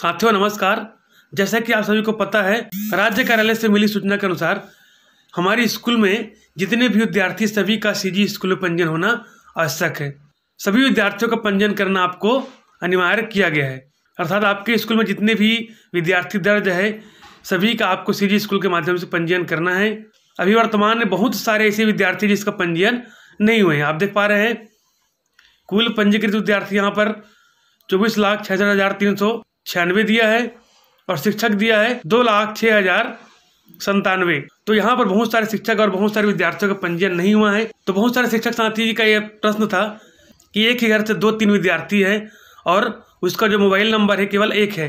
साथियों नमस्कार जैसा कि आप सभी को पता है राज्य कार्यालय से मिली सूचना के अनुसार हमारे स्कूल में जितने भी विद्यार्थी सभी का सीजी स्कूल में पंजीयन होना आवश्यक है सभी विद्यार्थियों का पंजीयन करना आपको अनिवार्य किया गया है अर्थात आपके स्कूल में जितने भी विद्यार्थी दर्ज है सभी का आपको सी स्कूल के माध्यम से पंजीयन करना है अभी वर्तमान में बहुत सारे ऐसे विद्यार्थी जिसका पंजीयन नहीं हुए हैं आप देख पा रहे हैं कुल पंजीकृत विद्यार्थी यहाँ पर चौबीस लाख छह हज़ार तीन सौ छियानवे दिया है और शिक्षक दिया है दो लाख छः हजार संतानवे तो यहाँ पर बहुत सारे शिक्षक और बहुत सारे विद्यार्थियों का पंजीयन नहीं हुआ है तो बहुत सारे शिक्षक साथी जी का यह प्रश्न था कि एक ही घर से दो तीन विद्यार्थी हैं और उसका जो मोबाइल नंबर है केवल एक है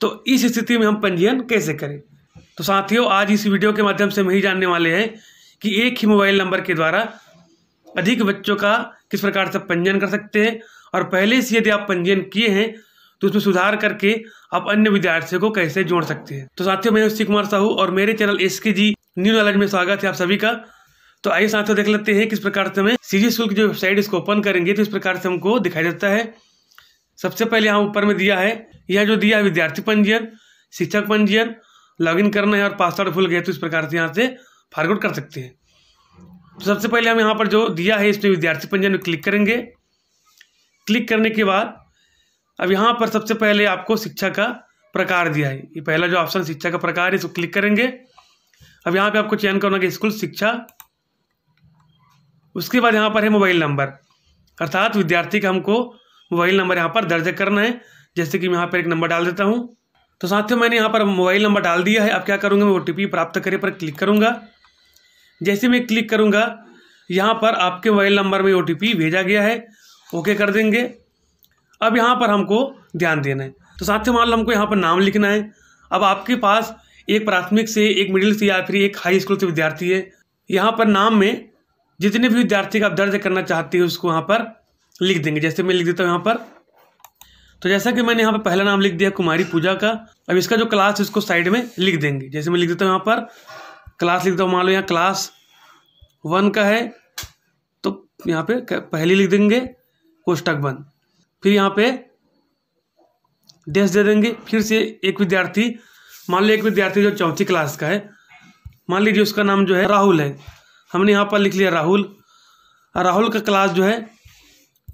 तो इस स्थिति में हम पंजीयन कैसे करें तो साथियों आज इस वीडियो के माध्यम से हम यही जानने वाले हैं कि एक ही मोबाइल नंबर के द्वारा अधिक बच्चों का किस प्रकार से पंजीयन कर सकते हैं और पहले से यदि आप पंजीयन किए हैं तो उसमें सुधार करके आप अन्य विद्यार्थियों को कैसे जोड़ सकते हैं तो साथियों मैं उसी कुमार साहू और मेरे चैनल एस के जी न्यू नॉलेज में स्वागत है आप सभी का तो आइए साथियों देख लेते हैं किस प्रकार से हमें सीजी स्कूल की जो वेबसाइट इसको ओपन करेंगे तो इस प्रकार से हमको दिखाई देता है सबसे पहले यहाँ ऊपर में दिया है यह जो दिया है विद्यार्थी पंजीयन शिक्षक पंजीयन लॉगिन करना है और पासवर्ड भूल गए तो इस प्रकार से यहाँ से फारवर्ड कर सकते हैं तो सबसे पहले हम यहाँ पर जो दिया है इसमें विद्यार्थी पंजीयन में क्लिक करेंगे क्लिक करने के बाद अब यहाँ पर सबसे पहले आपको शिक्षा का प्रकार दिया है ये पहला जो ऑप्शन शिक्षा का प्रकार है इसको क्लिक करेंगे अब यहाँ पे आपको चयन करना है स्कूल शिक्षा उसके बाद यहाँ पर है मोबाइल नंबर अर्थात विद्यार्थी का हमको मोबाइल नंबर यहाँ पर दर्ज करना है जैसे कि मैं यहाँ पर एक नंबर डाल देता हूँ तो साथियों मैंने यहाँ पर मोबाइल नंबर डाल दिया है अब क्या करूँगा मैं ओ प्राप्त करे पर क्लिक करूँगा जैसे मैं क्लिक करूँगा यहाँ पर आपके मोबाइल नंबर में ओ भेजा गया है ओके कर देंगे अब यहाँ पर हमको ध्यान देना है तो साथ ही मान लो हमको यहाँ पर नाम लिखना है अब आपके पास एक प्राथमिक से एक मिडिल से या फिर एक हाई स्कूल से विद्यार्थी है यहाँ पर नाम में जितने भी विद्यार्थी का आप दर्ज करना चाहते हैं उसको यहाँ पर लिख देंगे जैसे मैं लिख देता हूँ यहाँ पर तो जैसा कि मैंने यहाँ पर पहला नाम लिख दिया कुमारी पूजा का अब इसका जो क्लास है उसको साइड में लिख देंगे जैसे मैं लिख देता हूँ यहाँ पर क्लास लिखता हूँ मान लो यहाँ क्लास वन का है तो यहाँ पर पहली लिख देंगे कोष्टक वन फिर यहाँ पे डैश दे देंगे फिर से एक विद्यार्थी मान लो एक विद्यार्थी जो चौथी क्लास का है मान लीजिए उसका नाम जो है राहुल है हमने यहाँ पर लिख लिया राहुल राहुल का क्लास जो है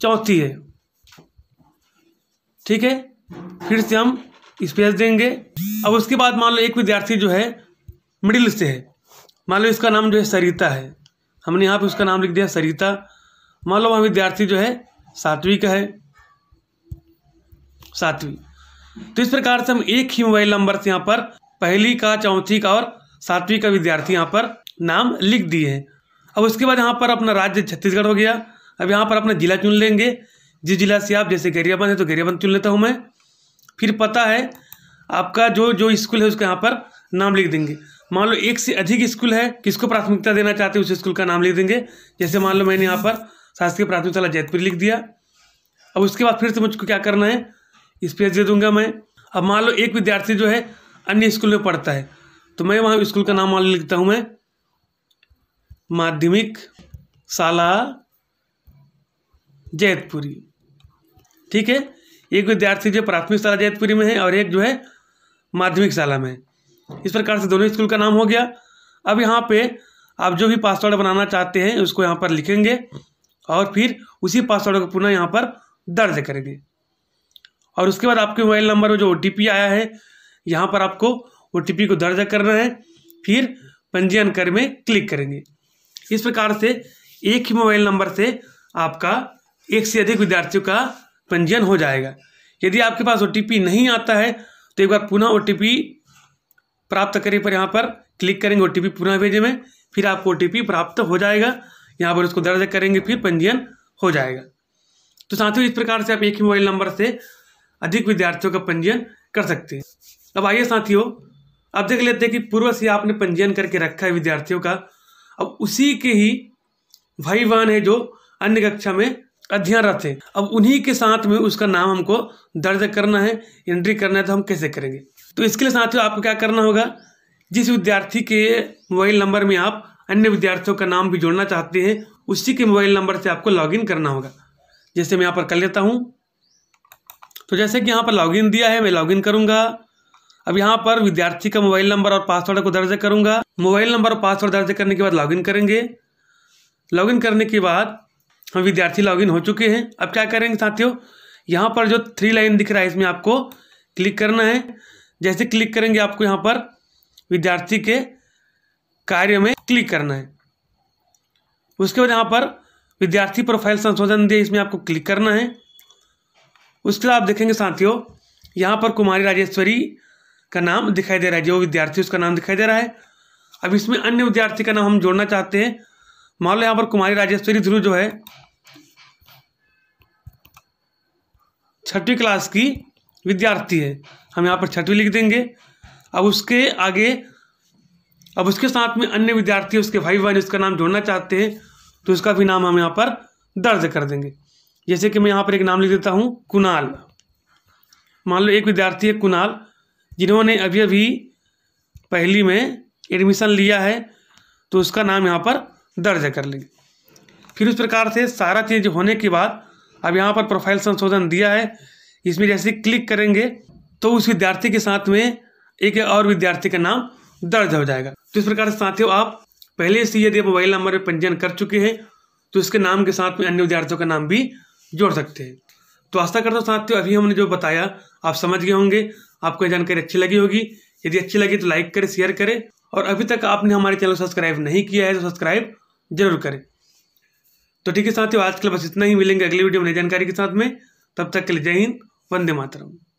चौथी है ठीक है फिर से हम स्पेस देंगे अब उसके बाद मान लो एक विद्यार्थी जो है मिडिल से है मान लो इसका नाम जो है सरिता है हमने यहाँ पे उसका नाम लिख दिया सरिता मान लो वहाँ विद्यार्थी जो है सातवीं का है सातवीं तो इस प्रकार से हम एक ही मोबाइल नंबर से यहाँ पर पहली का चौथी का और सातवीं का विद्यार्थी यहाँ पर नाम लिख दिए हैं अब उसके बाद यहाँ पर अपना राज्य छत्तीसगढ़ हो गया अब यहाँ पर अपना जिला चुन लेंगे जिस जिला से आप जैसे गरियाबंद है तो गरियाबंद चुन लेता हूँ मैं फिर पता है आपका जो जो स्कूल है उसका यहाँ पर नाम लिख देंगे मान लो एक से अधिक स्कूल है किसको प्राथमिकता देना चाहते हैं उस स्कूल का नाम लिख देंगे जैसे मान लो मैंने यहाँ पर शासकीय प्राथमिक शाला जैतपुर लिख दिया अब उसके बाद फिर से मुझको क्या करना है स्पेस दे दूंगा मैं अब मान लो एक विद्यार्थी जो है अन्य स्कूल में पढ़ता है तो मैं वहाँ स्कूल का नाम मान लिखता हूँ मैं माध्यमिक शाला जैतपुरी ठीक है एक विद्यार्थी जो प्राथमिक शाला जैतपुरी में है और एक जो है माध्यमिक शाला में इस प्रकार से दोनों स्कूल का नाम हो गया अब यहाँ पे आप जो भी पासवर्ड बनाना चाहते हैं उसको यहाँ पर लिखेंगे और फिर उसी पासवर्ड को पुनः यहाँ पर दर्ज करेंगे और उसके बाद आपके मोबाइल नंबर में जो ओ आया है यहाँ पर आपको ओ को दर्ज करना है फिर पंजीयन कर में क्लिक करेंगे इस प्रकार से एक ही मोबाइल नंबर से आपका एक से अधिक विद्यार्थियों का पंजीयन हो जाएगा यदि आपके पास ओ नहीं आता है तो एक बार पुनः ओ प्राप्त करें पर यहाँ पर क्लिक करेंगे ओ पुनः भेजे में फिर आपको ओ प्राप्त हो जाएगा यहाँ पर उसको दर्ज करेंगे फिर पंजीयन हो जाएगा तो साथियों इस प्रकार से आप एक ही मोबाइल नंबर से अधिक विद्यार्थियों का पंजीयन कर सकते हैं अब आइए साथियों अब देख लेते हैं कि पूर्व से आपने पंजीयन करके रखा है विद्यार्थियों का अब उसी के ही भाई बहन है जो अन्य कक्षा में अध्ययनरत है अब उन्हीं के साथ में उसका नाम हमको दर्ज करना है एंट्री करना है तो हम कैसे करेंगे तो इसके लिए साथियों आपको क्या करना होगा जिस विद्यार्थी के मोबाइल नंबर में आप अन्य विद्यार्थियों का नाम भी जोड़ना चाहते हैं उसी के मोबाइल नंबर से आपको लॉगिन करना होगा जैसे मैं यहाँ पर कर लेता हूँ तो जैसे कि यहाँ पर लॉगिन दिया है मैं लॉगिन करूंगा अब यहाँ पर विद्यार्थी का मोबाइल नंबर और पासवर्ड को दर्ज करूँगा मोबाइल नंबर और पासवर्ड दर्ज करने के बाद लॉगिन करेंगे लॉगिन करने के बाद हम विद्यार्थी लॉगिन हो चुके हैं अब क्या करेंगे साथियों यहाँ पर जो थ्री लाइन दिख रहा है इसमें आपको क्लिक करना है जैसे क्लिक करेंगे आपको यहाँ पर विद्यार्थी के कार्य में क्लिक करना है उसके बाद यहाँ पर विद्यार्थी प्रोफाइल संशोधन दिए इसमें आपको क्लिक करना है उसके बाद आप देखेंगे साथियों यहाँ पर कुमारी राजेश्वरी का नाम दिखाई दे रहा है जो विद्यार्थी उसका नाम दिखाई दे रहा है अब इसमें अन्य विद्यार्थी का नाम हम जोड़ना चाहते हैं मान लो यहाँ पर कुमारी राजेश्वरी ध्रुव जो है छठवीं क्लास की विद्यार्थी है हम यहाँ पर छठवीं लिख देंगे अब उसके आगे अब उसके साथ में अन्य विद्यार्थी उसके भाई बहन उसका नाम जोड़ना चाहते हैं तो उसका भी नाम हम यहाँ पर दर्ज कर देंगे जैसे कि मैं यहाँ पर एक नाम लिख देता हूँ कुणाल मान लो एक विद्यार्थी है कुणाल जिन्होंने अभी अभी पहली में एडमिशन लिया है तो उसका नाम यहाँ पर दर्ज कर लेंगे फिर उस प्रकार से सारा चीज़ होने के बाद अब यहाँ पर प्रोफाइल संशोधन दिया है इसमें जैसे क्लिक करेंगे तो उस विद्यार्थी के साथ में एक और विद्यार्थी का नाम दर्ज हो जाएगा तो इस प्रकार से साथियों आप पहले से यदि मोबाइल नंबर पर पंजीयन कर चुके हैं तो इसके नाम के साथ में अन्य विद्यार्थियों का नाम भी जोड़ सकते हैं तो आशा करता हूँ साथियों अभी हमने जो बताया आप समझ गए होंगे आपको यह जानकारी अच्छी लगी होगी यदि अच्छी लगी तो लाइक करें शेयर करें और अभी तक आपने हमारे चैनल सब्सक्राइब नहीं किया है तो सब्सक्राइब जरूर करें तो ठीक है साथियों आज के लिए बस इतना ही मिलेंगे अगली वीडियो में नई जानकारी के साथ में तब तक के लिए जय हिंद वंदे मातरम